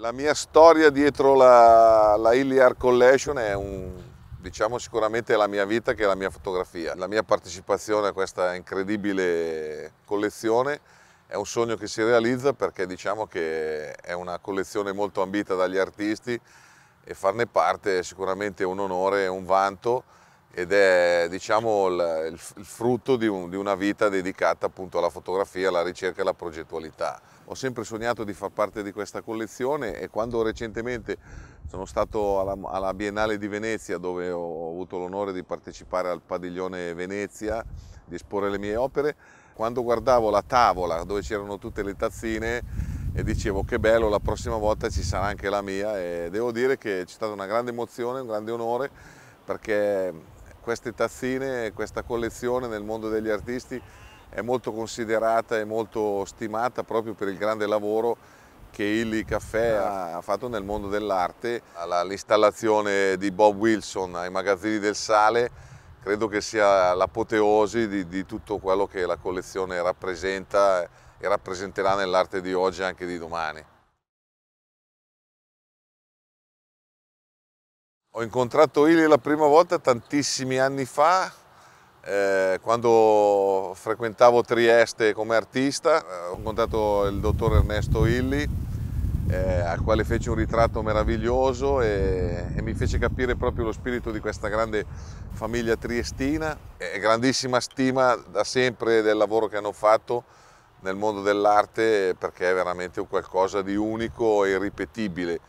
La mia storia dietro la, la Hilliard Collection è un, diciamo sicuramente la mia vita che è la mia fotografia. La mia partecipazione a questa incredibile collezione è un sogno che si realizza perché diciamo che è una collezione molto ambita dagli artisti e farne parte è sicuramente un onore un vanto ed è diciamo, il, il, frutto di, un, di una vita dedicata appunto alla fotografia, alla ricerca e alla progettualità. Ho sempre sognato di far parte di questa collezione e quando recentemente sono stato alla, alla Biennale di Venezia dove ho avuto l'onore di partecipare al padiglione Venezia, di esporre le mie opere, quando guardavo la tavola dove c'erano tutte le tazzine e dicevo che bello, la prossima volta ci sarà anche la mia e devo dire che c'è stata una grande emozione, un grande onore perché queste tazzine, questa collezione nel mondo degli artisti è molto considerata e molto stimata proprio per il grande lavoro che Illy Caffè ha fatto nel mondo dell'arte. L'installazione di Bob Wilson ai magazzini del sale credo che sia l'apoteosi di, di tutto quello che la collezione rappresenta e rappresenterà nell'arte di oggi e anche di domani. Ho incontrato Ili la prima volta tantissimi anni fa, eh, quando frequentavo Trieste come artista. Eh, ho incontrato il dottor Ernesto Illi, eh, al quale fece un ritratto meraviglioso e, e, mi fece capire proprio lo spirito di questa grande famiglia triestina e grandissima stima da sempre del lavoro che hanno fatto nel mondo dell'arte perché è veramente un qualcosa di unico e irripetibile.